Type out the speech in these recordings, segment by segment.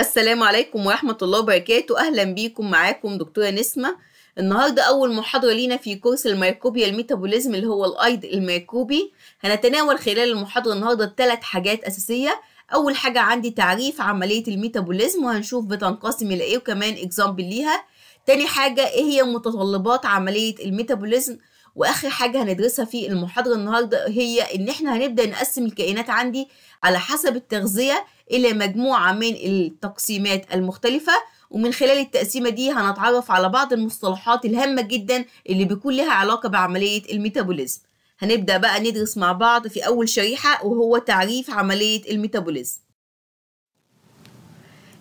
السلام عليكم ورحمة الله وبركاته أهلا بيكم معاكم دكتورة نسمة النهاردة أول محاضرة لينا في كورس الميكروبيا الميتابوليزم اللي هو الأيض الميكروبي هنتناول خلال المحاضرة النهاردة ثلاث حاجات أساسية أول حاجة عندي تعريف عملية الميتابوليزم وهنشوف بتنقسم إلى إيه وكمان إكزامبل ليها تاني حاجة إيه هي متطلبات عملية الميتابوليزم واخر حاجه هندرسها في المحاضره النهارده هي ان احنا هنبدا نقسم الكائنات عندي على حسب التغذيه الى مجموعه من التقسيمات المختلفه ومن خلال التقسيمه دي هنتعرف على بعض المصطلحات الهامه جدا اللي بيكون لها علاقه بعمليه الميتابوليزم هنبدا بقى ندرس مع بعض في اول شريحه وهو تعريف عمليه الميتابوليزم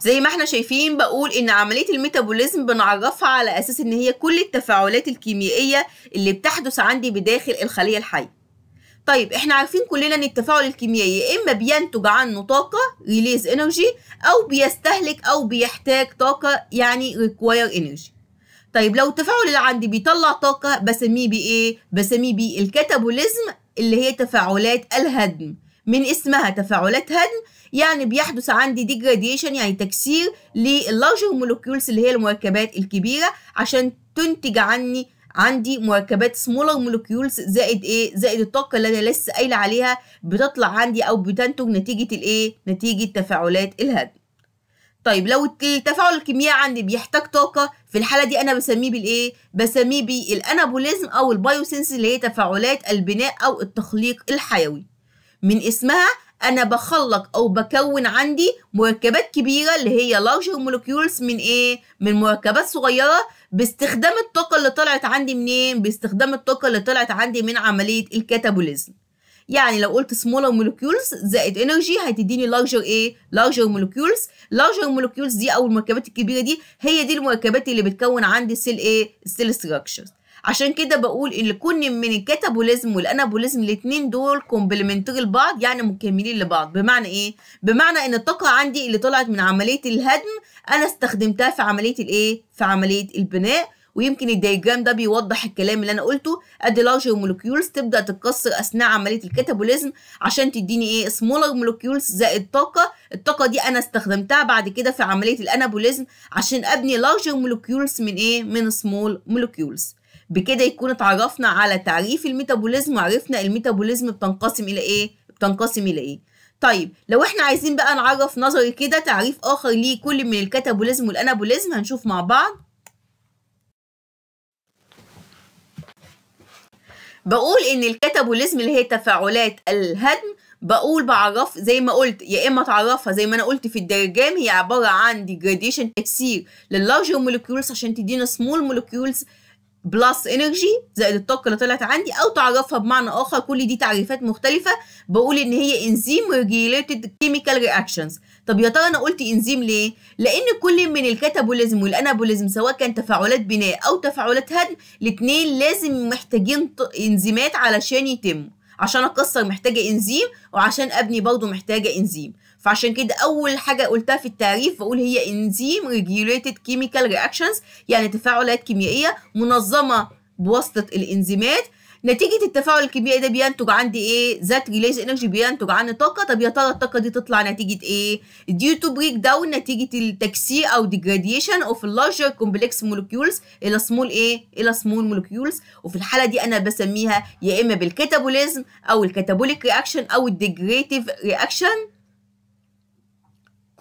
زي ما احنا شايفين بقول ان عمليه الميتابوليزم بنعرفها على اساس ان هي كل التفاعلات الكيميائيه اللي بتحدث عندي بداخل الخليه الحيه طيب احنا عارفين كلنا ان التفاعل الكيميائي يا اما بينتج عنه طاقه ريليز انرجي او بيستهلك او بيحتاج طاقه يعني ريكواير انرجي طيب لو التفاعل اللي عندي بيطلع طاقه بسميه بايه بسميه بالكاتابوليزم اللي هي تفاعلات الهدم من اسمها تفاعلات هدم يعني بيحدث عندي ديجراديشن يعني تكسير للارجر مولكيولز اللي هي المركبات الكبيره عشان تنتج عني عندي مركبات سمولر مولكيولز زائد ايه زائد الطاقه اللي انا لسه قايله عليها بتطلع عندي او بتنتج نتيجه الايه نتيجه تفاعلات الهدم طيب لو التفاعل الكيميائي عندي بيحتاج طاقه في الحاله دي انا بسميه بالايه بسميه بالانابوليزم او البايوسينس اللي هي تفاعلات البناء او التخليق الحيوي من اسمها انا بخلق او بكون عندي مركبات كبيره اللي هي larger molecules من ايه من مركبات صغيره باستخدام الطاقه اللي طلعت عندي منين باستخدام الطاقه اللي طلعت عندي من عمليه الكاتابوليزم يعني لو قلت smaller molecules زائد energy هتديني larger ايه larger molecules larger molecules دي او المركبات الكبيره دي هي دي المركبات اللي بتكون عندي سيل ايه سيل structures عشان كده بقول ان كون من الكاتابوليزم والانابوليزم الاثنين دول كومبلمنتري لبعض يعني مكملين لبعض بمعنى ايه بمعنى ان الطاقه عندي اللي طلعت من عمليه الهدم انا استخدمتها في عمليه الايه في عمليه البناء ويمكن الدايجرام ده بيوضح الكلام اللي انا قلته ادي لارجر مولكيولز تبدا تتكسر اثناء عمليه الكاتابوليزم عشان تديني ايه سمولر مولكيولز زائد طاقه الطاقه دي انا استخدمتها بعد كده في عمليه الانابوليزم عشان ابني لارجر مولكيولز من ايه من سمول مولكيولز بكده يكون اتعرفنا على تعريف الميتابوليزم وعرفنا الميتابوليزم بتنقسم الى ايه بتنقسم الى ايه طيب لو احنا عايزين بقى نعرف نظري كده تعريف اخر لكل من الكاتابوليزم والانابوليزم هنشوف مع بعض بقول ان الكاتابوليزم اللي هي تفاعلات الهدم بقول بعرف زي ما قلت يا اما تعرفها زي ما انا قلت في الدرجام هي عباره عن ديجريديشن تكسير لللارج مولكيولز عشان تدينا سمول مولكيولز بلس انرجي زائد الطاقه اللي طلعت عندي او تعرفها بمعنى اخر كل دي تعريفات مختلفه بقول ان هي انزيم ريجيليتد كيميكال رياكشنز طب يا ترى انا قلت انزيم ليه لان كل من الكاتابوليزم والانابوليزم سواء كان تفاعلات بناء او تفاعلات هدم الاثنين لازم محتاجين انزيمات علشان يتموا عشان اكسر محتاجه انزيم وعشان ابني برضه محتاجه انزيم فعشان كده اول حاجه قلتها في التعريف بقول هي انزيم ريجيوليتد كيميكال رياكشنز يعني تفاعلات كيميائيه منظمه بواسطه الانزيمات نتيجه التفاعل الكيميائي ده بينتج عندي ايه ذات ريليز انرجي بينتج عني طاقه طب يا ترى الطاقه دي تطلع نتيجه ايه ديو تو بريك داون نتيجه التكسير او ديجراديشن اوف لارجر كومبلكس مولكيولز الى سمول ايه الى سمول مولكيولز وفي الحاله دي انا بسميها يا اما بالكتابوليزم او الكتابوليك رياكشن او الديجريتيف رياكشن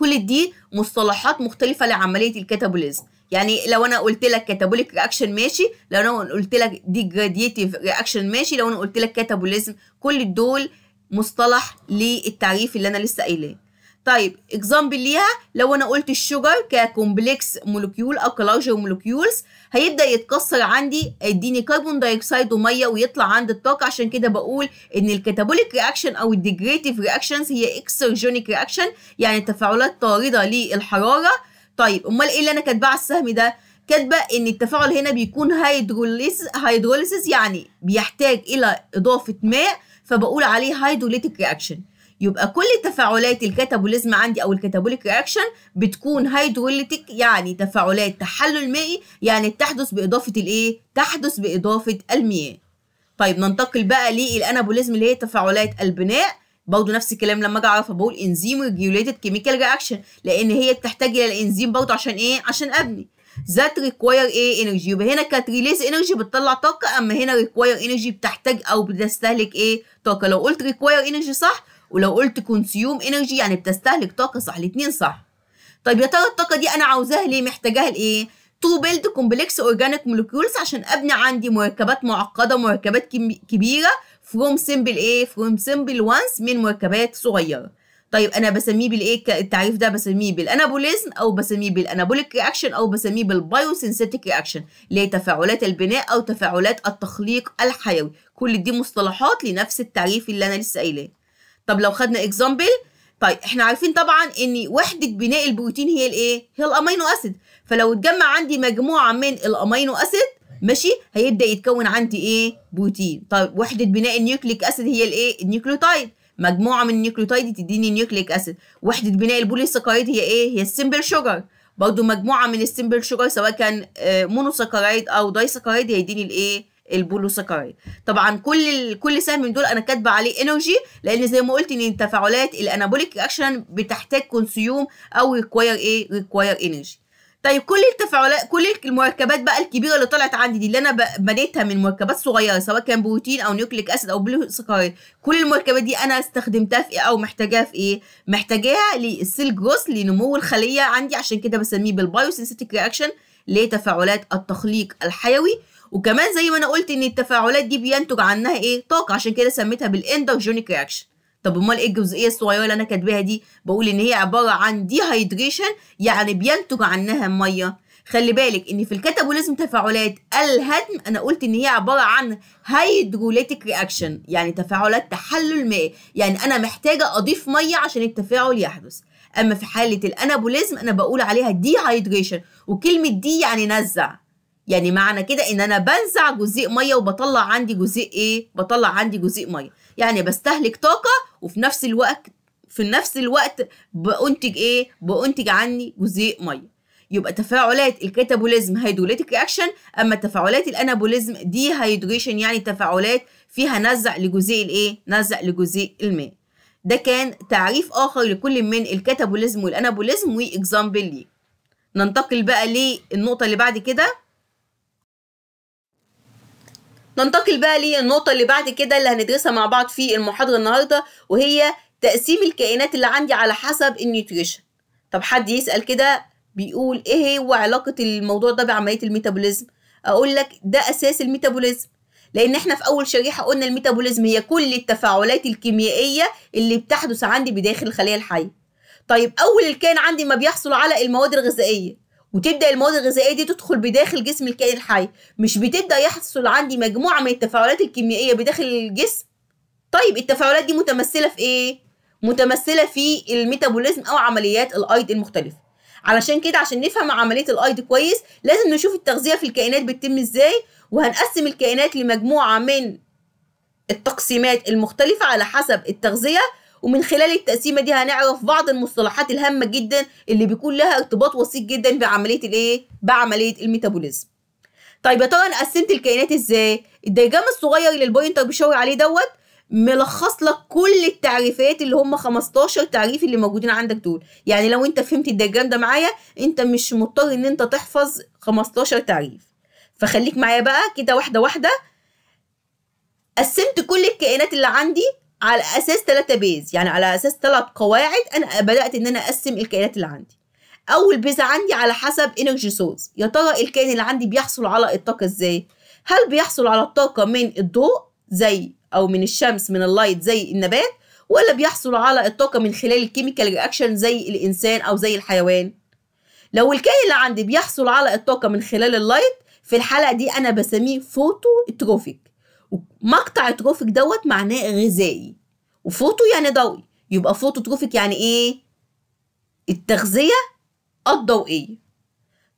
كل دي مصطلحات مختلفه لعمليه الكاتابوليزم يعني لو انا قلت لك كاتابوليك رياكشن ماشي لو انا قلت لك دي رياكشن ماشي لو انا قلت لك كاتابوليزم كل دول مصطلح للتعريف اللي انا لسه قايلاه طيب اكزامبل ليها لو انا قلت الشوجر ككومبلكس مولكيول او كلارجر مولكيولز هيبدا يتكسر عندي اديني كربون دايوكسيد وميه ويطلع عندي الطاقه عشان كده بقول ان الكاتابوليك رياكشن او الديجريتيف رياكشنز هي اكسرجونيك رياكشن يعني تفاعلات طارده للحراره طيب امال ايه اللي انا كاتباه على السهم ده كاتبه ان التفاعل هنا بيكون هيدروليس هيدروليسيس يعني بيحتاج الى اضافه ماء فبقول عليه هيدروليتيك رياكشن يبقى كل تفاعلات الكاتابوليزم عندي او الكاتابوليك رياكشن بتكون هيدروليتيك يعني تفاعلات تحلل مائي يعني تحدث باضافه الايه تحدث باضافه المياه طيب ننتقل بقى للانابوليزم اللي هي تفاعلات البناء برضه نفس الكلام لما اجي اعرف اقول انزيم ريجوليتد كيميكال رياكشن لان هي بتحتاج الى الانزيم برضه عشان ايه عشان ابني ذات ريكواير ايه انرجي يبقى هنا كانت ريليز انرجي بتطلع طاقه اما هنا ريكواير انرجي بتحتاج او بتستهلك ايه طاقه لو قلت ريكواير انرجي صح ولو قلت كونسيوم انرجي يعني بتستهلك طاقه صح الاثنين صح طيب يا ترى الطاقه دي انا عاوزاها ليه محتاجاها لايه تو بيلد كومبلكس اورجانيك مولكيولز عشان ابني عندي مركبات معقده مركبات كبيره فروم سيمبل ايه فروم سيمبل وانس من مركبات صغيره طيب انا بسميه بالايه التعريف ده بسميه بالانابوليزم او بسميه بالانابوليك رياكشن او بسميه بالبايوسينثيتيك رياكشن اللي هي تفاعلات البناء او تفاعلات التخليق الحيوي كل دي مصطلحات لنفس التعريف اللي انا لسه قايلاه طب لو خدنا اكزامبل طيب احنا عارفين طبعا ان وحده بناء البروتين هي الايه هي الامينو اسيد فلو اتجمع عندي مجموعه من الامينو اسيد ماشي هيبدا يتكون عندي ايه بروتين طيب وحده بناء النيوكليك اسيد هي الايه النيوكليوتايد مجموعه من النيوكليوتايد تديني نيوكليك اسيد وحده بناء البوليسكرايد هي ايه هي السمبل شوجر برضو مجموعه من السمبل شوجر سواء كان مونوسكرايد آه، او دايسكرايد هيديني الايه البولوساكاريد طبعا كل كل سهم من دول انا كاتبه عليه انرجي لان زي ما قلت ان التفاعلات الانابوليك اكشن بتحتاج كونسيوم او ريكواير ايه ريكواير انرجي طيب كل التفاعلات كل المركبات بقى الكبيره اللي طلعت عندي دي اللي انا بنيتها من مركبات صغيره سواء كان بروتين او نيوكليك اسيد او سكاريد كل المركبات دي انا استخدمتها في ايه او محتاجاها في ايه محتاجاها للسيل جروس لنمو الخليه عندي عشان كده بسميه بالبايوسينسيتيك رياكشن لتفاعلات التخليق الحيوي وكمان زي ما انا قلت ان التفاعلات دي بينتج عنها ايه طاقه عشان كده سميتها بالاندوجينيك رياكشن طب امال ايه الجزئيه الصغيره اللي انا كاتباها دي بقول ان هي عباره عن دي هيدريشن يعني بينتج عنها ميه خلي بالك ان في الكاتابوليزم تفاعلات الهدم انا قلت ان هي عباره عن هيدروليتيك رياكشن يعني تفاعلات تحلل مائي يعني انا محتاجه اضيف ميه عشان التفاعل يحدث اما في حاله الانابوليزم انا بقول عليها دي هيدريشن وكلمه دي يعني نزع يعني معنى كده ان انا بنزع جزيء ميه وبطلع عندي جزيء ايه بطلع عندي جزيء ميه يعني بستهلك طاقه وفي نفس الوقت في نفس الوقت بأنتج ايه بأنتج عني جزيء ميه يبقى تفاعلات الكاتابوليزم هيدروليتيك اكشن اما تفاعلات الانابوليزم دي هيدريشن يعني تفاعلات فيها نزع لجزيء الايه نزع لجزيء الماء ده كان تعريف اخر لكل من الكاتابوليزم والانابوليزم واكزامبل ليه ننتقل بقى للنقطه اللي بعد كده ننتقل بقى للنقطة اللي بعد كده اللي هندرسها مع بعض في المحاضرة النهاردة وهي تقسيم الكائنات اللي عندي على حسب النيوتريشن طب حد يسأل كده بيقول ايه هو علاقة الموضوع ده بعملية الميتابوليزم اقول لك ده اساس الميتابوليزم لان احنا في اول شريحة قلنا الميتابوليزم هي كل التفاعلات الكيميائية اللي بتحدث عندي بداخل الخلية الحية طيب اول الكائن عندي ما بيحصل على المواد الغذائية وتبدا المواد الغذائيه دي تدخل بداخل جسم الكائن الحي مش بتبدا يحصل عندي مجموعه من التفاعلات الكيميائيه بداخل الجسم طيب التفاعلات دي متمثله في ايه متمثله في الميتابوليزم او عمليات الايض المختلفه علشان كده عشان نفهم عمليه الايض كويس لازم نشوف التغذيه في الكائنات بتتم ازاي وهنقسم الكائنات لمجموعه من التقسيمات المختلفه على حسب التغذيه ومن خلال التقسيمه دي هنعرف بعض المصطلحات الهامه جدا اللي بيكون لها ارتباط وثيق جدا بعمليه الايه بعمليه الميتابوليزم طيب يا ترى انا قسمت الكائنات ازاي الديجرام الصغير اللي البوينتر بيشاور عليه دوت ملخص لك كل التعريفات اللي هم 15 تعريف اللي موجودين عندك دول يعني لو انت فهمت الديجرام ده معايا انت مش مضطر ان انت تحفظ 15 تعريف فخليك معايا بقى كده واحده واحده قسمت كل الكائنات اللي عندي على اساس ثلاثه بيز يعني على اساس ثلاث قواعد انا بدات ان انا اقسم الكائنات اللي عندي اول بيز عندي على حسب انرجي سورس يا ترى الكائن اللي عندي بيحصل على الطاقه ازاي هل بيحصل على الطاقه من الضوء زي او من الشمس من اللايت زي النبات ولا بيحصل على الطاقه من خلال الكيميكال رياكشن زي الانسان او زي الحيوان لو الكائن اللي عندي بيحصل على الطاقه من خلال اللايت في الحلقه دي انا بسميه فوتو اتروفيك مقطع تروفيك دوت معناه غذائي وفوتو يعني ضوئي يبقى فوتو تروفيك يعني ايه التغذية الضوئية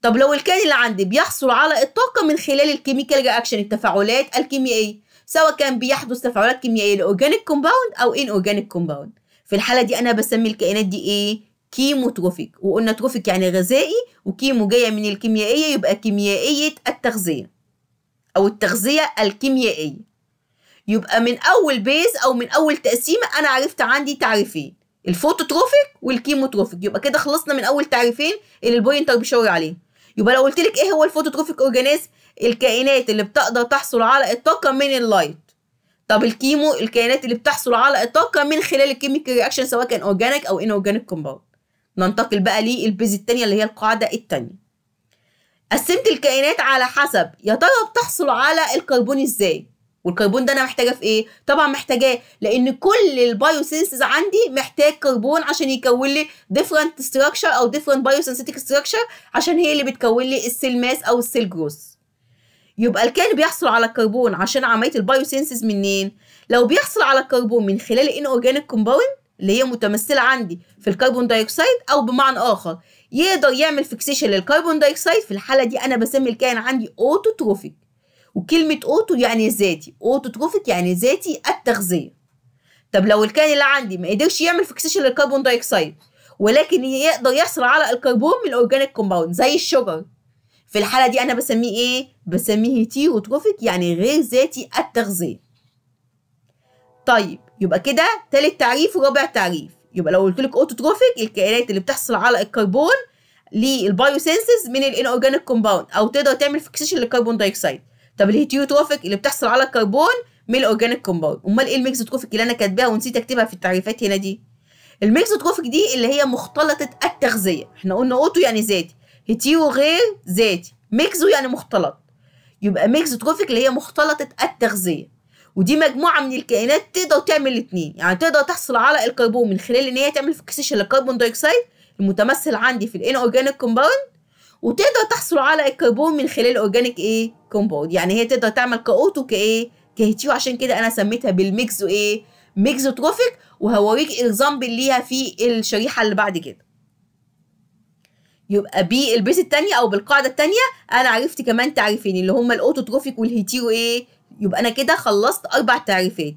طب لو الكائن اللي عندي بيحصل على الطاقة من خلال الكيميكال رياكشن التفاعلات الكيميائية سواء كان بيحدث تفاعلات كيميائية لأورجانيك كومباوند أو إن أورجانيك كومباوند في الحالة دي أنا بسمي الكائنات دي إيه؟ كيموتروفيك وقلنا تروفيك يعني غذائي وكيمو جاية من الكيميائية يبقى كيميائية التغذية أو التغذية الكيميائية يبقى من أول بيز أو من أول تقسيمة أنا عرفت عندي تعريفين الفوتوتروفيك والكيموتروفيك يبقى كده خلصنا من أول تعريفين اللي البوينتر بيشاور عليه يبقى لو قلت لك إيه هو الفوتوتروفيك أورجانيزم الكائنات اللي بتقدر تحصل على الطاقة من اللايت طب الكيمو الكائنات اللي بتحصل على الطاقة من خلال الكيميكال رياكشن سواء كان اورجانيك او ان اورجانيك كومباوند ننتقل بقى للبيز التانية اللي هي القاعدة التانية قسمت الكائنات على حسب يا ترى بتحصل على الكربون ازاي والكربون ده انا محتاجه في ايه طبعا محتاجاه لان كل البايوسينثيز عندي محتاج كربون عشان يكون لي ديفرنت ستراكشر او ديفرنت بايوسينثيتيك ستراكشر عشان هي اللي بتكون لي السيل ماس او السيل جروث يبقى الكائن بيحصل على الكربون عشان عمليه البايوسينثيز منين لو بيحصل على الكربون من خلال الانورجانيك اورجانيك كومباوند اللي هي متمثله عندي في الكربون دايوكسيد او بمعنى اخر يقدر يعمل فيكسيشن للكربون دايكسايد في الحاله دي انا بسمي الكائن عندي اوتوتروفيك وكلمه اوتو يعني ذاتي اوتوتروفيك يعني ذاتي التغذيه طب لو الكائن اللي عندي ما قدرش يعمل فيكسيشن للكربون دايكسايد ولكن يقدر يحصل على الكربون من الاورجانيك كومباوند زي الشجر في الحاله دي انا بسميه ايه بسميه تيروتروفيك يعني غير ذاتي التغذيه طيب يبقى كده تالت تعريف ورابع تعريف يبقى لو قلت لك اوتوتروفيك الكائنات اللي بتحصل على الكربون للبايوسينسز من الان اورجانيك كومباوند او تقدر تعمل فيكسيشن للكربون دايوكسيد طب الهيتيوتروفيك اللي بتحصل على الكربون من الاورجانيك كومباوند امال ايه الميكزوتروفيك اللي انا كاتباها ونسيت اكتبها في التعريفات هنا دي الميكزوتروفيك دي اللي هي مختلطه التغذيه احنا قلنا اوتو يعني ذاتي هيتيو غير ذاتي ميكزو يعني مختلط يبقى ميكزوتروفيك اللي هي مختلطه التغذيه ودي مجموعه من الكائنات تقدر تعمل الاثنين يعني تقدر تحصل على الكربون من خلال ان هي تعمل فيكسيشن للكربون دايوكسيد المتمثل عندي في الان اورجانيك كومباوند وتقدر تحصل على الكربون من خلال اورجانيك ايه كومباوند يعني هي تقدر تعمل كاوتو كايه كهتيو إيه، عشان كده انا سميتها بالميكزو ايه ميكزو تروفيك وهوريك اكزامبل ليها في الشريحه اللي بعد كده يبقى بالبيس التانية او بالقاعده التانية انا عرفت كمان تعريفين اللي هما الاوتوتروفيك والهيتيرو ايه يبقى انا كده خلصت اربع تعريفات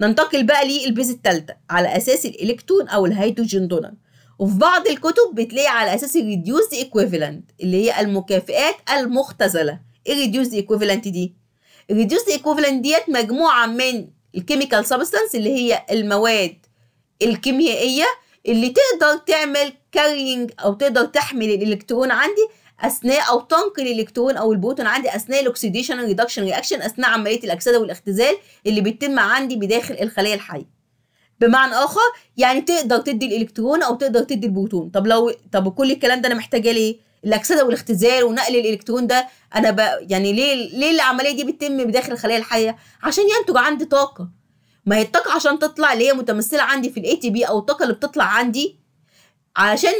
ننتقل بقى للبيز الثالثه على اساس الالكترون او الهيدروجين دونر وفي بعض الكتب بتلاقي على اساس الريديوس ايكويفالنت اللي هي المكافئات المختزله ايه الريديوس ايكويفالنت دي الريديوس ايكويفالنت ديت مجموعه من الكيميكال سبستانس اللي هي المواد الكيميائيه اللي تقدر تعمل كارينج او تقدر تحمل الالكترون عندي اثناء او تنقل الالكترون او البروتون عندي اثناء الاكسديشن ريدكشن رياكشن اثناء عمليه الاكسده والاختزال اللي بتتم عندي بداخل الخليه الحيه بمعنى اخر يعني تقدر تدي الالكترون او تقدر تدي البروتون طب لو طب كل الكلام ده انا محتاجاه ليه الاكسده والاختزال ونقل الالكترون ده انا ب... يعني ليه ليه العمليه دي بتتم بداخل الخليه الحيه عشان ينتج عندي طاقه ما هي الطاقه عشان تطلع اللي هي متمثله عندي في الاي تي بي او الطاقه اللي بتطلع عندي علشان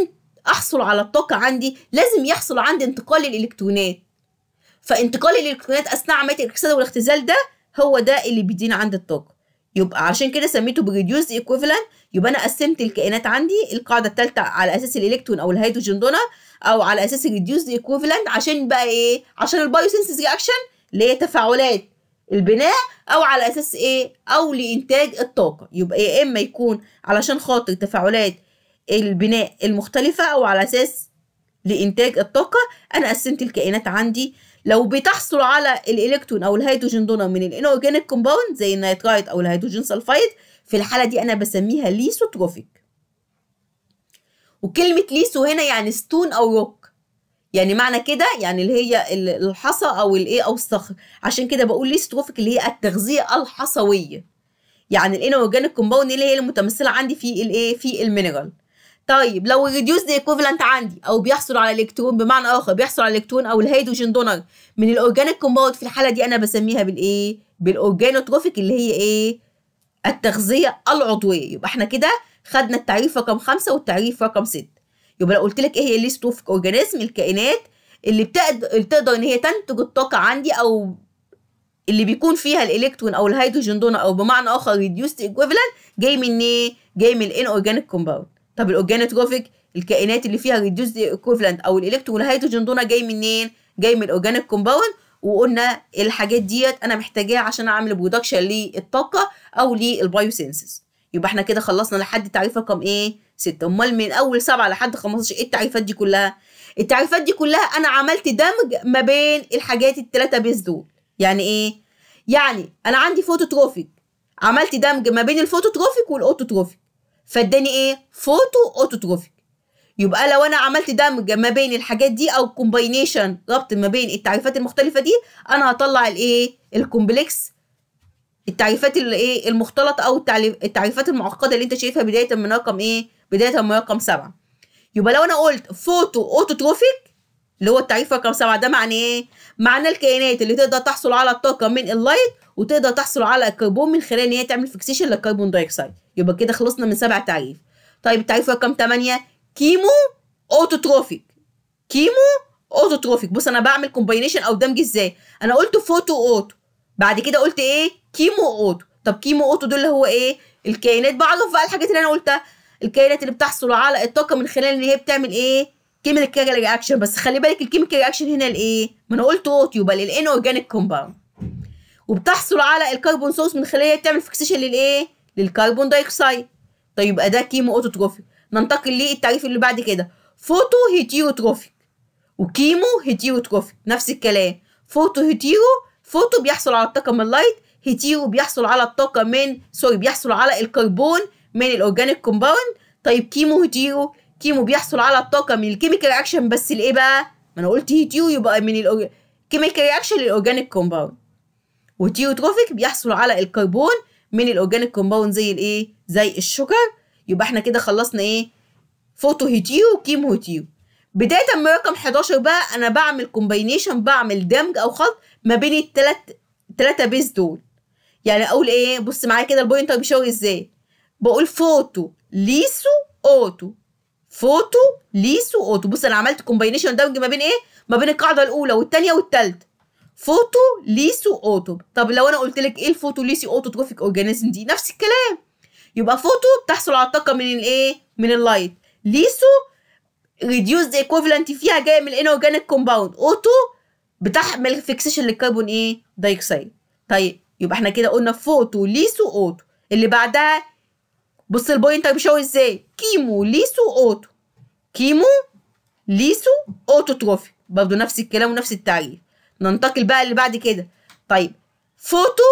احصل على الطاقه عندي لازم يحصل عندي انتقال الالكترونات فانتقال الالكترونات اثناء عمليه الاكسده والاختزال ده هو ده اللي بيدينا عند الطاقه يبقى عشان كده سميته بريديوس ايكويفالنت يبقى انا قسمت الكائنات عندي القاعده الثالثه على اساس الالكترون او الهيدروجين دونر او على اساس الريديوس ايكويفالنت عشان بقى ايه عشان البايوسينثيس رياكشن اللي هي تفاعلات البناء او على اساس ايه او لانتاج الطاقه يبقى يا إيه؟ اما يكون علشان خاطر تفاعلات البناء المختلفة أو على أساس لإنتاج الطاقة أنا قسمت الكائنات عندي لو بتحصل على الإلكترون أو الهيدروجين دونر من الإنورجانيك كومباوند زي النيترايت أو الهيدروجين سلفايد في الحالة دي أنا بسميها ليسوتروفيك وكلمة ليسو هنا يعني ستون أو روك يعني معنى كده يعني اللي هي الحصى أو الإيه أو الصخر عشان كده بقول ليسوتروفيك اللي هي التغذية الحصوية يعني الانورجانيك كومباوند اللي هي المتمثله عندي في الايه في المينرال طيب لو الريديوس دي ايكوفالنت عندي او بيحصل على الكترون بمعنى اخر بيحصل على الكترون او الهيدروجين دونر من الاورجانيك كومباوند في الحاله دي انا بسميها بالايه بالاورجانوتروفيك اللي هي ايه التغذيه العضويه يبقى احنا كده خدنا التعريف رقم خمسة والتعريف رقم ستة يبقى لو قلت لك ايه هي الليستروفيك اورجانيزم الكائنات اللي بتقدر تقدر ان هي تنتج الطاقه عندي او اللي بيكون فيها الالكترون او الهيدروجين دونر او بمعنى اخر ريديوست ايكوفالنت جاي من ايه جاي من الان اورجانيك كومباوند طب الاورجانيك الكائنات اللي فيها ريديوز ايكوفلنت او الالكترون والهيدروجين دونا جاي منين جاي من الاورجانيك كومباوند وقلنا الحاجات ديت انا محتاجاها عشان اعمل برودكشن للطاقه او للبايوسينسز يبقى احنا كده خلصنا لحد تعريف رقم ايه 6 امال من اول 7 لحد 15 ايه التعريفات دي كلها التعريفات دي كلها انا عملت دمج ما بين الحاجات الثلاثه بيز دول يعني ايه يعني انا عندي فوتوتروفيك عملت دمج ما بين الفوتوتروفيك والاوتوتروفيك فاداني ايه فوتو اوتوتروفيك يبقى لو انا عملت دمج ما بين الحاجات دي او كومباينيشن ربط ما بين التعريفات المختلفه دي انا هطلع الايه الكومبلكس التعريفات الايه المختلطه او التعريفات المعقده اللي انت شايفها بدايه من رقم ايه بدايه من رقم سبعة يبقى لو انا قلت فوتو اوتوتروفيك اللي هو التعريف رقم سبعة ده معناه ايه معنى الكائنات اللي تقدر تحصل على الطاقه من اللايت وتقدر تحصل على الكربون من خلال ان هي تعمل فيكسيشن للكربون دايوكسيد يبقى كده خلصنا من سبع تعريف طيب التعريف رقم 8 كيمو اوتوتروفيك كيمو اوتوتروفيك بص انا بعمل كومباينيشن او دمج ازاي انا قلت فوتو اوتو بعد كده قلت ايه كيمو اوتو طب كيمو اوتو دول اللي هو ايه الكائنات بعرف بقى الحاجات اللي انا قلتها الكائنات اللي بتحصل على الطاقه من خلال ان هي بتعمل ايه كيميكال رياكشن بس خلي بالك الكيميكال رياكشن هنا الايه ما انا قلت اوت يبقى للان اورجانيك كومباوند وبتحصل على الكربون سورس من خلال هي بتعمل فيكسيشن للايه للكربون دايوكسيد طيب يبقى ده كيمو اوتوتروفيك ننتقل للتعريف اللي بعد كده فوتو هيتيروتروفيك وكيمو هيتيروتروفيك نفس الكلام فوتو هيتيرو فوتو بيحصل على الطاقه من اللايت هيتيرو بيحصل على الطاقه من سوري بيحصل على الكربون من الاورجانيك كومباوند طيب كيمو هيتيرو كيمو بيحصل على الطاقه من الكيميكال رياكشن بس لايه بقى ما انا قلت هيتيرو يبقى من الكيميكال رياكشن للاورجانيك كومباوند وتيروتروفيك بيحصل على الكربون من الاورجانيك كومباوند زي الايه زي الشوكر يبقى احنا كده خلصنا ايه فوتو هيتيو وكيمو هيتيو بدايه من رقم 11 بقى انا بعمل كومباينيشن بعمل دمج او خلط ما بين التلات تلاتة بيز دول يعني اقول ايه بص معايا كده البوينتر طيب بيشاور ازاي بقول فوتو ليسو اوتو فوتو ليسو اوتو بص انا عملت كومباينيشن دمج ما بين ايه ما بين القاعده الاولى والثانيه والثالثه فوتو ليسو اوتو طب لو انا قلت لك ايه الفوتو ليسو اوتو تروفيك اورجانيزم دي نفس الكلام يبقى فوتو بتحصل على الطاقه من الايه من اللايت ليسو ريديوس ذا ايكوفالنت فيها جايه من الانورجانيك كومباوند اوتو بتحمل فيكسيشن للكربون ايه دايكسيد طيب يبقى احنا كده قلنا فوتو ليسو اوتو اللي بعدها بص البوينتر طيب بيشاور ازاي كيمو ليسو اوتو كيمو ليسو اوتو تروفيك برضه نفس الكلام ونفس التعريف ننتقل بقى اللي بعد كده طيب فوتو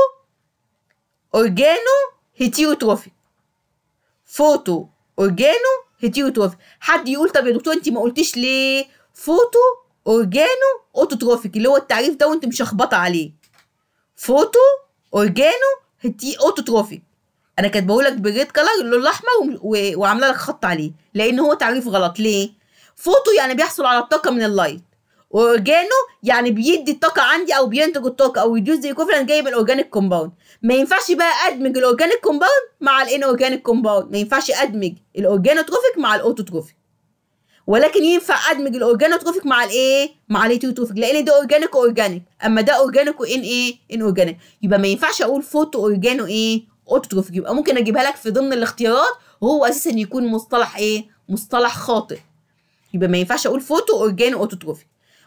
اورجانو هيتيوتروفيك فوتو اورجانو هيتيوتروفيك حد يقول طب يا دكتور انت ما قلتيش ليه فوتو اورجانو اوتوتروفيك اللي هو التعريف ده وانت مشخبطه عليه فوتو اورجانو هيتي اوتوتروفيك انا بقول لك بريد كلر اللون الاحمر وعامله لك خط عليه لان هو تعريف غلط ليه فوتو يعني بيحصل على الطاقه من اللايت اورجانو يعني بيدي الطاقه عندي او بينتج الطاقه او يدوز ذا ايكوفلنت جايب الاورجانيك كومباوند ما ينفعش بقى ادمج الاورجانيك كومباوند مع الان اورجانيك كومباوند ما ينفعش ادمج الاورجانوتروفيك مع الاوتوتروفيك ولكن ينفع ادمج الاورجانوتروفيك مع الايه مع الهيتيوتروفيك لان ده اورجانيك اورجانيك اما ده اورجانيك وان ايه ان اورجانيك يبقى ما ينفعش اقول فوتو اورجانو ايه اوتوتروفيك يبقى ممكن اجيبها لك في ضمن الاختيارات وهو اساسا يكون مصطلح ايه مصطلح خاطئ يبقى ما ينفعش اقول فوتو اورجانو اوتوتروفيك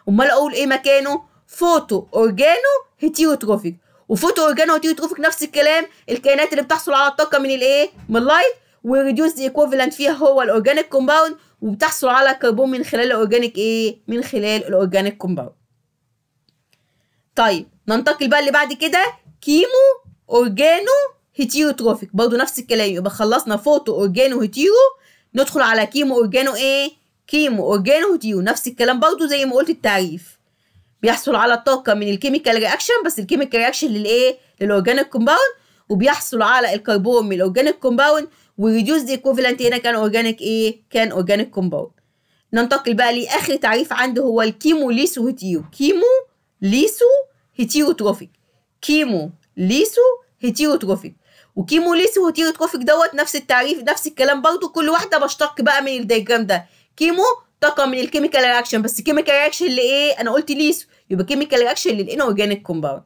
امال اقول ايه مكانه فوتو اورجانو هيتيوتروفيك وفوتو اورجانو هيتيوتروفيك نفس الكلام الكائنات اللي بتحصل على الطاقه من الايه من اللايت والريديوس ايكوفالنت فيها هو الاورجانيك كومباوند وبتحصل على كربون من خلال الاورجانيك ايه من خلال الاورجانيك كومباوند طيب ننتقل بقى اللي بعد كده كيمو اورجانو هيتيوتروفيك برضه نفس الكلام يبقى خلصنا فوتو اورجانو هيتيرو ندخل على كيمو اورجانو ايه كيمو اورجانو ديو نفس الكلام برضه زي ما قلت التعريف بيحصل على طاقه من الكيميكال رياكشن بس الكيميكال رياكشن للايه للاورجانيك كومباوند وبيحصل على الكربون من الاورجانيك كومباوند وريديوس دي ايكوفالنت هنا كان اورجانيك ايه كان اورجانيك كومباوند ننتقل بقى لاخر تعريف عنده هو الكيمو ليسو هيتيو كيمو ليسو تروفيك كيمو ليسو تروفيك وكيمو ليسو تروفيك دوت نفس التعريف نفس الكلام برضه كل واحده بشتق بقى من الدايجرام ده كيمو طاقه من الكيميكال رياكشن بس كيميكال رياكشن لايه انا قلت ليسو يبقى كيميكال رياكشن للانورجانيك كومباوند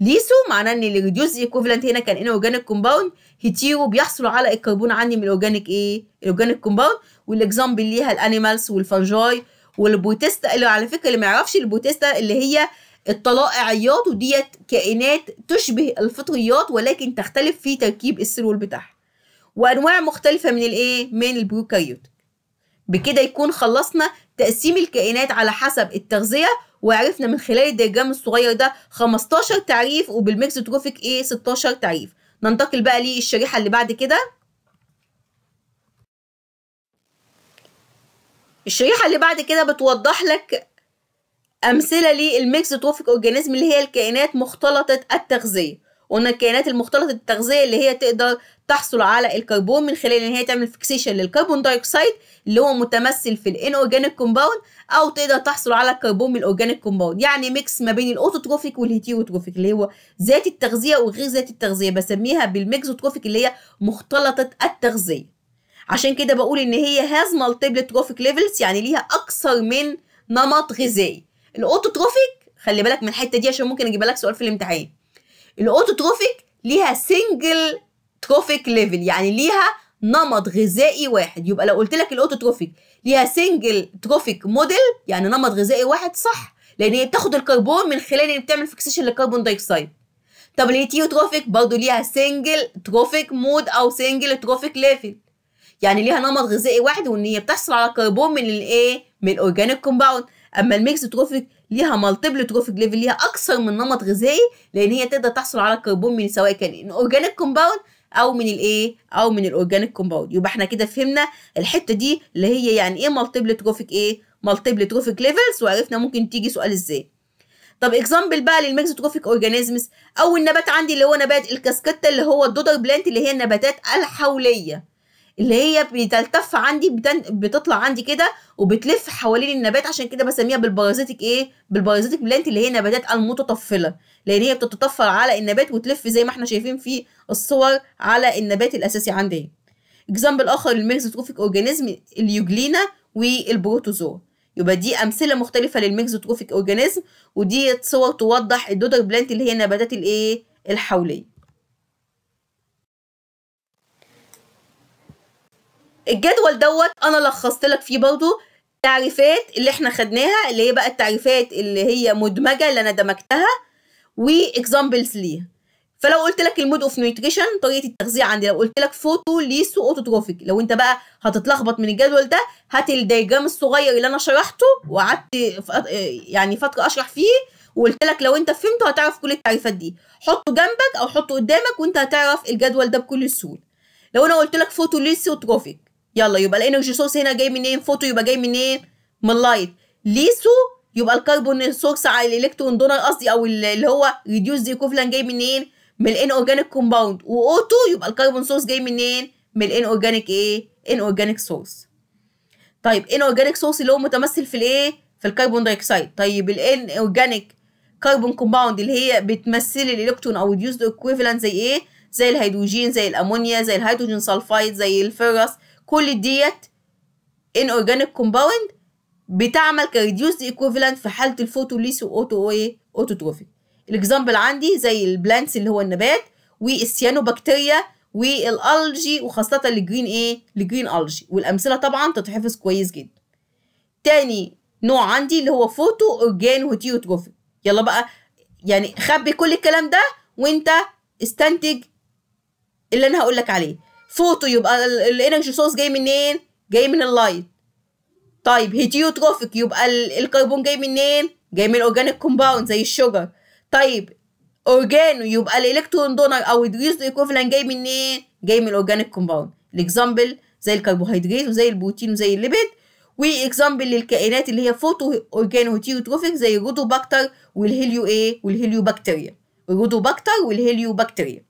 ليسو معناه ان الريديوز ايكوفالنت هنا كان انورجانيك كومباوند هيتيرو بيحصلوا على الكربون عندي من الاورجانيك ايه الاورجانيك كومباوند والاكزامبل ليها الانيمالز والفنجاي والبوتيستا اللي على فكره اللي ما يعرفش البوتيستا اللي هي الطلائعيات وديت كائنات تشبه الفطريات ولكن تختلف في تركيب السلول بتاعها وانواع مختلفه من الايه من البروكاريوت بكده يكون خلصنا تقسيم الكائنات على حسب التغذية وعرفنا من خلال الدياجرام الصغير ده 15 تعريف وبالميكس تروفيك ايه 16 تعريف ننتقل بقى للشريحة اللي بعد كده الشريحة اللي بعد كده بتوضح لك أمثلة للميكس تروفيك أورجانيزم اللي هي الكائنات مختلطة التغذية قلنا الكائنات المختلطة التغذية اللي هي تقدر تحصل على الكربون من خلال إن هي تعمل فيكسيشن للكربون دايوكسيد اللي هو متمثل في الان اورجانيك كومباوند او تقدر تحصل على الكربون الاورجانيك كومباوند يعني ميكس ما بين الاوتوتروفيك والهيتيروتروفيك اللي هو ذات التغذيه وغير ذات التغذيه بسميها بالميكزوتروفيك اللي هي مختلطه التغذيه عشان كده بقول ان هي هاز مالتيبل تروفيك ليفلز يعني ليها اكثر من نمط غذائي الاوتوتروفيك خلي بالك من الحته دي عشان ممكن اجيب لك سؤال في الامتحان الاوتوتروفيك ليها سنجل تروفيك ليفل يعني ليها نمط غذائي واحد يبقى لو قلت لك الاوتوتروفيك ليها سنجل تروفيك موديل يعني نمط غذائي واحد صح لان هي بتاخد الكربون من خلال ان بتعمل فيكسيشن للكربون دايوكسيد طب الهيتيوتروفيك برضه ليها سنجل تروفيك مود او سنجل تروفيك ليفل يعني ليها نمط غذائي واحد وان هي بتحصل على كربون من الايه من الاورجانيك كومباوند اما الميكس تروفيك ليها مالتيبل تروفيك ليفل ليها اكثر من نمط غذائي لان هي تقدر تحصل على كربون من سواء كان اورجانيك كومباوند او من الايه او من الاورجانيك كومباوند يبقى احنا كده فهمنا الحته دي اللي هي يعني ايه مالتيبل تروفيك ايه مالتيبل تروفيك ليفلز وعرفنا ممكن تيجي سؤال ازاي طب اكزامبل بقى للميكس تروفيك اورجانيزمز اول نبات عندي اللي هو نبات الكاسكاتا اللي هو الدودر بلانت اللي هي النباتات الحوليه اللي هي بتلتف عندي بتن... بتطلع عندي كده وبتلف حوالين النبات عشان كده بسميها بالبارازيتك ايه بالبارازيتك بلانت اللي هي نباتات المتطفله لان هي بتتطفل على النبات وتلف زي ما احنا شايفين في الصور على النبات الاساسي عندي اكزامبل اخر للميكزوتروفيك اورجانيزم اليوجلينا والبروتوزو يبقى دي امثله مختلفه للميكزوتروفيك اورجانيزم ودي صور توضح الدودر بلانت اللي هي النباتات الايه الحوليه الجدول دوت انا لخصت لك فيه برضو التعريفات اللي احنا خدناها اللي هي بقى التعريفات اللي هي مدمجه اللي انا دمجتها واكزامبلز ليها فلو قلت لك المود اوف نيوتريشن طريقه التغذيه عندي لو قلت لك فوتو ليسو اوتوتروفيك لو انت بقى هتتلخبط من الجدول ده هات الدايجرام الصغير اللي انا شرحته وقعدت يعني فتره اشرح فيه وقلت لك لو انت فهمته هتعرف كل التعريفات دي حطه جنبك او حطه قدامك وانت هتعرف الجدول ده بكل سهوله لو انا قلت لك فوتو ليسو اوتوتروفيك يلا يبقى الانرجي سورس هنا جاي منين فوتو يبقى جاي منين من اللايت ليسو يبقى الكربون سورس على الالكترون دونر قصدي او اللي هو ريديوس كوفلان جاي منين من الان اورجانيك كومباوند واوتو يبقى الكربون سورس جاي منين من الان اورجانيك ايه ان اورجانيك سورس طيب ان اورجانيك سورس اللي هو متمثل في الايه في الكربون دايوكسيد طيب الان اورجانيك كربون كومباوند اللي هي بتمثل الالكترون او ريديوس ايكوفلان زي ايه زي الهيدروجين زي الامونيا زي الهيدروجين سلفايد زي الفيروس كل ديت ان اورجانيك كومباوند بتعمل كريديوس ايكوفالنت في حاله الفوتوليس واوتو ايه اوتوتروفي الاكزامبل عندي زي البلانتس اللي هو النبات والسيانوبكتيريا والالجي وخاصه الجرين ايه الجرين الجي والامثله طبعا تتحفظ كويس جدا تاني نوع عندي اللي هو فوتو اورجان وتيوتروفيك يلا بقى يعني خبي كل الكلام ده وانت استنتج اللي انا هقول لك عليه فوتو يبقى الانرجي سورس جاي منين جاي من اللايت طيب هيتيوتروفيك يبقى الكربون جاي منين جاي من الاورجانيك كومباوند زي الشجر طيب اورجانو يبقى الالكترون دونر او الريديوز ايكوفلان جاي منين جاي من الاورجانيك كومباوند الاكزامبل زي الكربوهيدرات وزي البروتين وزي الليبيد واكزامبل للكائنات اللي هي فوتو اورجانو هيتيوتروفيك زي الرودوباكتر والهيليو ايه والهيليو بكتيريا الرودوباكتر والهيليو بكتيريا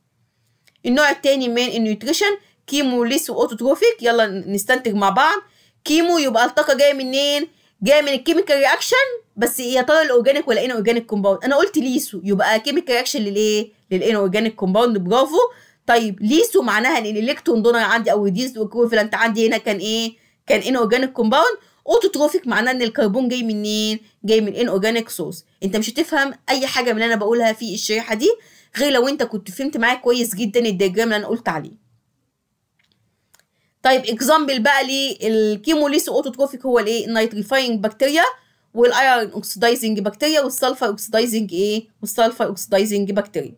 النوع التاني من النيوتريشن كيمو ليس واوتوتروفيك يلا نستنتج مع بعض كيمو يبقى الطاقه جايه منين جايه من الكيميكال رياكشن بس يا ترى الاورجانيك ولا ان اورجانيك كومباوند انا قلت ليسو يبقى كيميكال رياكشن للايه للان اورجانيك كومباوند برافو طيب ليسو معناها ان الالكترون دونر عندي او ريديوز ايكويفالنت عندي هنا كان ايه كان ان اورجانيك كومباوند اوتوتروفيك معناه ان الكربون جاي منين جاي من ان اورجانيك سورس انت مش هتفهم اي حاجه من اللي انا بقولها في الشريحه دي غير لو انت كنت فهمت معايا كويس جدا الدياجرام اللي انا قلت عليه طيب اكزامبل بقى ليس اوتوتروفيك هو الايه النيتريفاينج بكتيريا والايرون اوكسيدايزنج بكتيريا والسلفر اوكسيدايزنج ايه والسلفر اوكسيدايزنج بكتيريا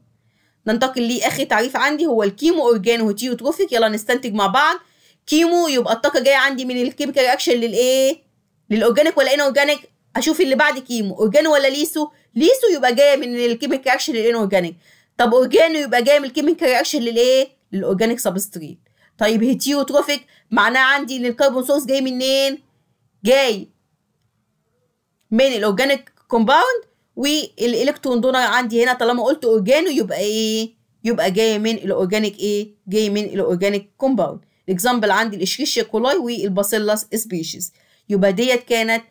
ننتقل لاخر تعريف عندي هو الكيمو اورجانو هيتيوتروفيك يلا نستنتج مع بعض كيمو يبقى الطاقه جايه عندي من الكيميكال رياكشن للايه للاورجانيك ولا ان اورجانيك اشوف اللي بعد كيمو اورجانو ولا ليسو ليسو يبقى جايه من الكيميكال رياكشن للان اورجانيك طب اورجانو يبقى جايه من الكيميكال رياكشن للايه للاورجانيك سبستريت طيب هيتيوتروفيك معناه عندي ان الكربون سورس جاي منين؟ جاي من الاورجانيك كومباوند والالكترون دونر عندي هنا طالما قلت اورجانو يبقى ايه؟ يبقى جاي من الاورجانيك ايه؟ جاي من الاورجانيك كومباوند. اكزامبل عندي الاشريشيا كولاي والباسيلاس سبيشيز. يبقى ديت كانت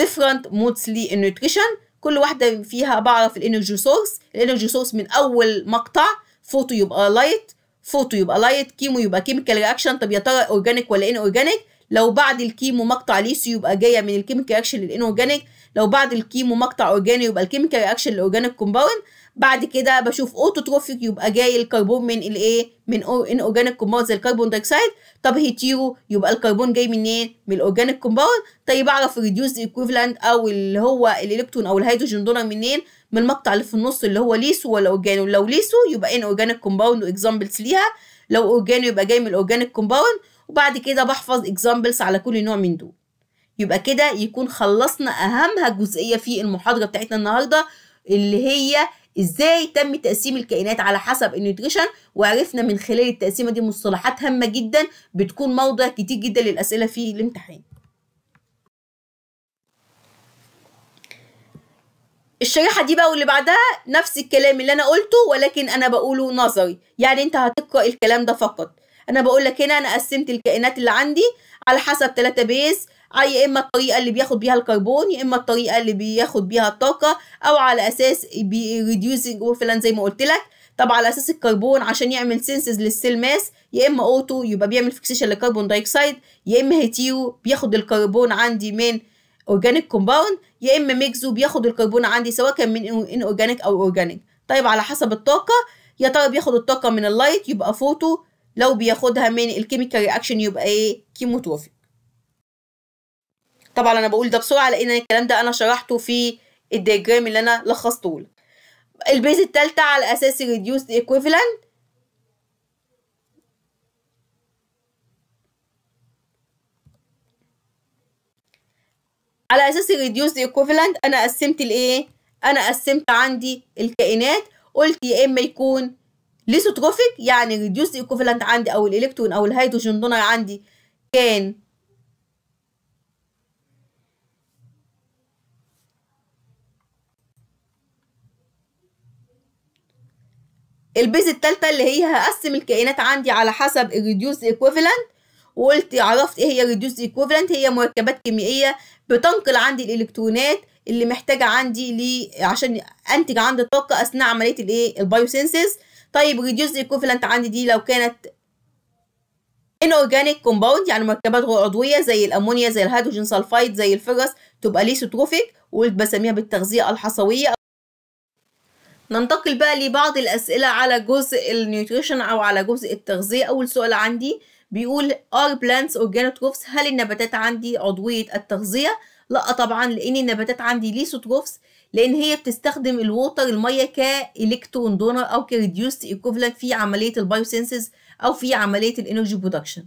different modes للنيوتريشن كل واحده فيها بعرف الانرجي سورس، الانرجي سورس من اول مقطع فوتو يبقى لايت فوتو يبقى لايت كيمو يبقى كيميكال رياكشن طب يا ترى اورجانيك ولا ان اورجانيك لو بعد الكيمو مقطع ليسي يبقى جايه من الكيميكال رياكشن للان اورجانيك لو بعد الكيمو مقطع اورجاني يبقى الكيميكال رياكشن الاورجانيك كومباوند بعد كده بشوف اوتوتروفيك يبقى جاي الكربون من الايه من ان اورجانيك كومباوند زي الكربون دايكسايد طب هيتيرو يبقى الكربون جاي منين إيه؟ من الاورجانيك كومباوند طيب اعرف الريديوز ايكويفالنت او اللي هو الالكترون او الهيدروجين دونر منين إيه؟ من المقطع اللي في النص اللي هو ليسو ولا اورجانو لو ليسو يبقى ان اورجانيك كومباوند واكزامبلز ليها لو اورجانو يبقى جاي من الاورجانيك كومباوند وبعد كده بحفظ اكزامبلز على كل نوع من دول يبقى كده يكون خلصنا اهمها جزئيه في المحاضره بتاعتنا النهارده اللي هي ازاي تم تقسيم الكائنات على حسب النيوتريشن وعرفنا من خلال التقسيمه دي مصطلحات هامه جدا بتكون موضع كتير جدا للاسئله في الامتحان الشريحه دي بقى واللي بعدها نفس الكلام اللي انا قلته ولكن انا بقوله نظري يعني انت هتقرا الكلام ده فقط انا بقول لك هنا انا قسمت الكائنات اللي عندي على حسب بيز يا اما الطريقه اللي بياخد بيها الكربون يا اما الطريقه اللي بياخد بيها الطاقه او على اساس ريديوسنج اوفلان زي ما قلت لك طب على اساس الكربون عشان يعمل سينسز للسيل ماس يا اما اوتو يبقى بيعمل فيكسيشن للكربون دايوكسيد يا اما هيتيو بياخد الكربون عندي من اورجانيك كومباوند يا اما ميكزو بياخد الكربون عندي سواء كان من ان اورجانيك او اورجانيك طيب على حسب الطاقه يا ترى بياخد الطاقه من اللايت يبقى فوتو لو بياخدها من الكيميكال رياكشن يبقى ايه كيموتروفيك طبعا انا بقول ده بسرعه لان الكلام ده انا شرحته في الدياجرام اللي انا لخصته لك البيز التالتة على اساس ريديوس ايكويفالنت على اساس الريديوس ايكوفالنت انا قسمت الايه انا قسمت عندي الكائنات قلت يا اما يكون ليسوتروفيك يعني الريديوس ايكوفالنت عندي او الالكترون او الهيدروجين دونر عندي كان البيز التالتة اللي هي هقسم الكائنات عندي على حسب الريديوس ايكويفالنت وقلت عرفت ايه هي الريديوس ايكويفالنت هي مركبات كيميائية بتنقل عندي الالكترونات اللي محتاجة عندي لي عشان انتج عندي طاقة اثناء عملية الايه البايوسينسيس طيب الريديوس ايكوفلنت عندي دي لو كانت انورجانيك كومباوند يعني مركبات غير عضوية زي الأمونيا زي الهيدروجين سلفايد زي الفرس تبقى ليسوتروفيك وقلت بسميها بالتغذية الحصوية ننتقل بقى لبعض الأسئلة على جزء النيوتريشن أو على جزء التغذية أول سؤال عندي بيقول are plants organotropes هل النباتات عندي عضوية التغذية؟ لا طبعا لأن النباتات عندي ليسوتروفس لأن هي بتستخدم الووتر المية كإلكترون دونر أو كريديوست إيكوفلان في عملية البيوسينسز أو في عملية الإنرجي برودكشن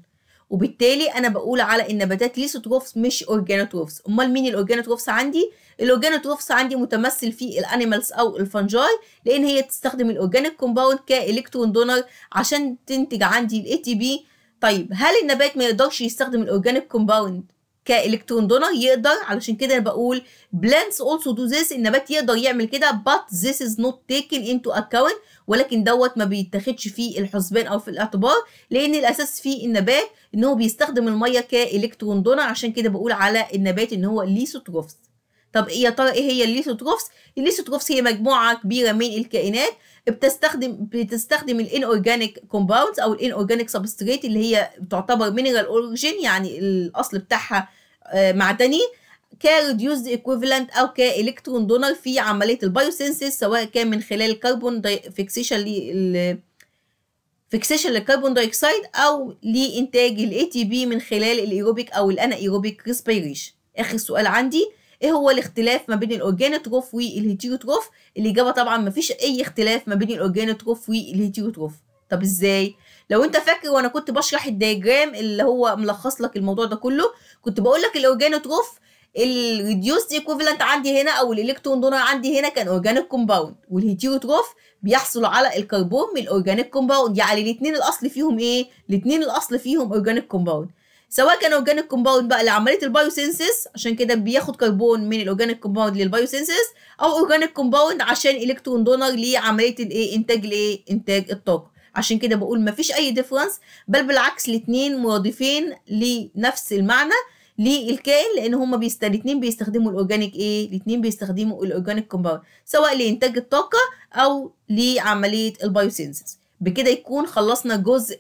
وبالتالي أنا بقول على النباتات ليسوتروفس مش أورجانوتروفس أمال مين الأورجانوتروفس عندي؟ الاورجانيك توفس عندي متمثل في الانيمالز او الفنجاي لان هي تستخدم الاورجانيك كومباوند كالكترون دونر عشان تنتج عندي الاي تي بي طيب هل النبات ما يقدرش يستخدم الاورجانيك كومباوند كالكترون دونر يقدر علشان كده انا بقول بلانتس اولسو دو ذس النبات يقدر يعمل كده بات ذس از نوت تيكن انتو اكونت ولكن دوت ما بيتاخدش في الحسبان او في الاعتبار لان الاساس في النبات ان هو بيستخدم الميه كالكترون دونر عشان كده بقول على النبات ان هو ليسوتروفس طب إيه يا ترى ايه هي الليسوتروفس الليسوتروفس هي مجموعه كبيره من الكائنات بتستخدم بتستخدم الان اورجانيك كومباوندز او الان اورجانيك سبستريت اللي هي تعتبر مينرال اوريجين يعني الاصل بتاعها آه، معدني كريديوز ايكويفالنت او كالكترون دونر في عمليه البايوسينسيس سواء كان من خلال الكربون فيكسيشن فيكسيشن للكربون دايكسايد او لانتاج الاي تي بي من خلال الايروبيك او الانايروبيك ريسبيريشن اخر سؤال عندي ايه هو الاختلاف ما بين الاورجانوتروف والهيتيروتروف الاجابه طبعا ما فيش اي اختلاف ما بين الاورجانوتروف والهيتيروتروف طب ازاي لو انت فاكر وانا كنت بشرح الدياجرام اللي هو ملخص لك الموضوع ده كله كنت بقول لك الاورجانوتروف الريديوس ايكوفالنت عندي هنا او الالكترون دونر عندي هنا كان اورجانيك كومباوند والهيتيروتروف بيحصل على الكربون من الاورجانيك كومباوند يعني الاثنين الاصل فيهم ايه الاثنين الاصل فيهم اورجانيك كومباوند سواء كان اورجانيك كومباوند بقى لعمليه البايوسينسيس عشان كده بياخد كربون من الاورجانيك كومباوند للبايوسينسيس او اورجانيك كومباوند عشان الكترون دونر لعمليه الايه انتاج الايه انتاج الطاقه عشان كده بقول مفيش اي ديفرنس بل بالعكس الاثنين مرادفين لنفس المعنى للكائن لان هما بيست... الاثنين بيستخدموا الاورجانيك ايه الاثنين بيستخدموا الاورجانيك كومباوند سواء لانتاج الطاقه او لعمليه البايوسينسيس بكده يكون خلصنا جزء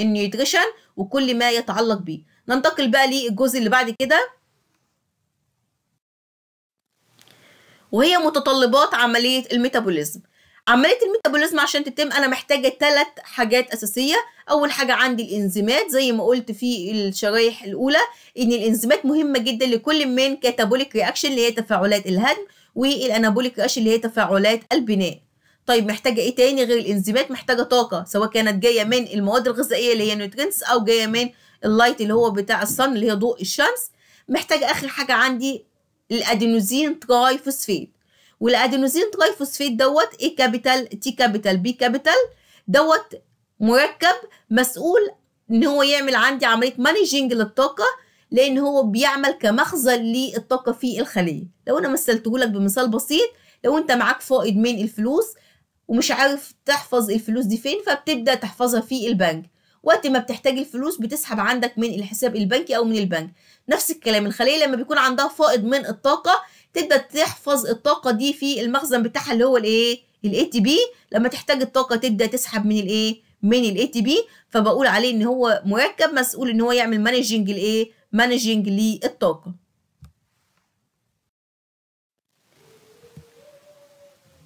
النيوتريشن وكل ما يتعلق بيه ننتقل بقى للجزء اللي بعد كده وهي متطلبات عملية الميتابوليزم عملية الميتابوليزم عشان تتم أنا محتاجة ثلاث حاجات أساسية أول حاجة عندي الإنزيمات زي ما قلت في الشرايح الأولى إن الإنزيمات مهمة جدا لكل من كاتابوليك رياكشن اللي هي تفاعلات الهدم والانابوليك رياكشن اللي هي تفاعلات البناء طيب محتاجه ايه تاني غير الانزيمات محتاجه طاقه سواء كانت جايه من المواد الغذائيه اللي هي نيوترينتس او جايه من اللايت اللي هو بتاع الصن اللي هي ضوء الشمس محتاجه اخر حاجه عندي الادينوزين تراي فوسفيت والادينوزين تراي فوسفيت دوت اي كابيتال تي كابيتال بي كابيتال دوت مركب مسؤول ان هو يعمل عندي عمليه مانجينج للطاقه لان هو بيعمل كمخزن للطاقه في الخليه لو انا مثلته لك بمثال بسيط لو انت معاك فائض من الفلوس ومش عارف تحفظ الفلوس دي فين فبتبدا تحفظها في البنك وقت ما بتحتاج الفلوس بتسحب عندك من الحساب البنكي او من البنك نفس الكلام الخليه لما بيكون عندها فائض من الطاقه تبدا تحفظ الطاقه دي في المخزن بتاعها اللي هو الايه الاي تي بي لما تحتاج الطاقه تبدا تسحب من الايه من الاي تي بي فبقول عليه ان هو مركب مسؤول ان هو يعمل مانجنج الايه مانجنج للطاقه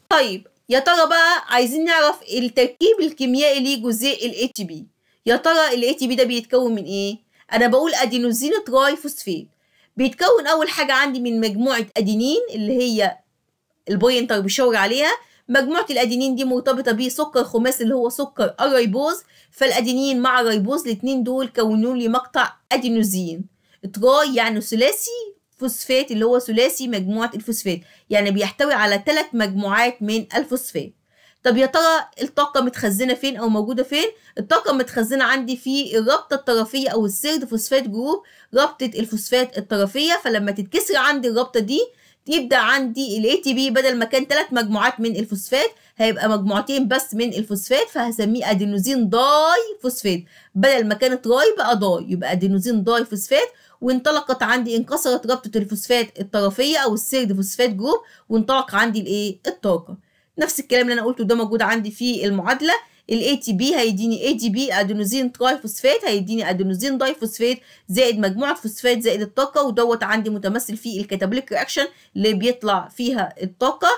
طيب يا ترى بقى عايزين نعرف التركيب الكيميائي لجزيء ال ATP يا ترى ال ATP ده بيتكون من ايه انا بقول ادينوزين تراي فوسفيت بيتكون اول حاجه عندي من مجموعه ادينين اللي هي البوينتر بيشاور عليها مجموعه الادينين دي مرتبطه بسكر خماسي اللي هو سكر الريبوز فالادينين مع الريبوز الاتنين دول كونوا لي مقطع ادينوزين تراي يعني ثلاثي فوسفات اللي هو ثلاثي مجموعة الفوسفات يعني بيحتوي على ثلاث مجموعات من الفوسفات طب يا ترى الطاقة متخزنة فين أو موجودة فين؟ الطاقة متخزنة عندي في الرابطة الطرفية أو السيرد فوسفات جروب رابطة الفوسفات الطرفية فلما تتكسر عندي الرابطة دي يبدأ عندي الـ ATP بدل ما كان ثلاث مجموعات من الفوسفات هيبقى مجموعتين بس من الفوسفات فهسميه أدينوزين داي فوسفات بدل ما كانت راي بقى داي يبقى أدينوزين داي فوسفات وانطلقت عندي انكسرت رابطه الفوسفات الطرفيه او السيرد فوسفات جروب وانطلق عندي الايه الطاقه نفس الكلام اللي انا قلته ده موجود عندي في المعادله الاي تي بي هيديني اي تي بي ادينوزين تراي فوسفات هيديني ادينوزين داي فوسفات زائد مجموعه فوسفات زائد الطاقه ودوت عندي متمثل في الكاتابوليك رياكشن اللي بيطلع فيها الطاقه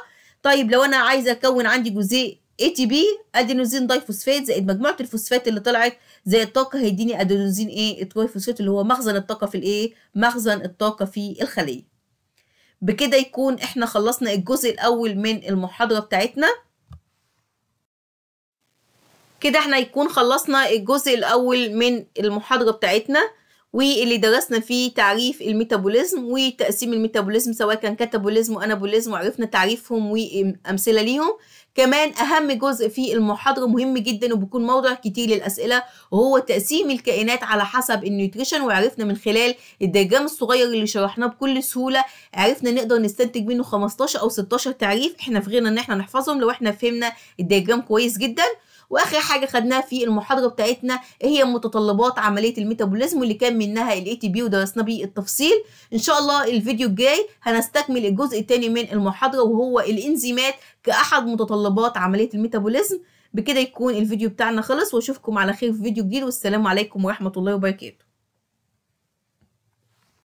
طيب لو انا عايزه اكون عندي جزيء اي تي بي ادينوزين داي فوسفات زائد مجموعه الفوسفات اللي طلعت زي الطاقه هيديني ادينوزين ايه الترويفوسفات اللي هو مخزن الطاقه في الايه مخزن الطاقه في الخليه بكده يكون احنا خلصنا الجزء الاول من المحاضره بتاعتنا كده احنا يكون خلصنا الجزء الاول من المحاضره بتاعتنا واللي درسنا فيه تعريف الميتابوليزم وتقسيم الميتابوليزم سواء كان كاتابوليزم وانابوليزم وعرفنا تعريفهم وامثله ليهم كمان اهم جزء في المحاضره مهم جدا وبيكون موضع كتير للاسئله وهو تقسيم الكائنات على حسب النيوتريشن وعرفنا من خلال الدياجرام الصغير اللي شرحناه بكل سهوله عرفنا نقدر نستنتج منه 15 او 16 تعريف احنا في غيرنا ان احنا نحفظهم لو احنا فهمنا الدياجرام كويس جدا واخر حاجه خدناها في المحاضره بتاعتنا هي متطلبات عمليه الميتابوليزم اللي كان منها الاي تي بي ودرسنا بيه التفصيل ان شاء الله الفيديو الجاي هنستكمل الجزء الثاني من المحاضره وهو الانزيمات كاحد متطلبات عمليه الميتابوليزم بكده يكون الفيديو بتاعنا خلص واشوفكم على خير في فيديو جديد والسلام عليكم ورحمه الله وبركاته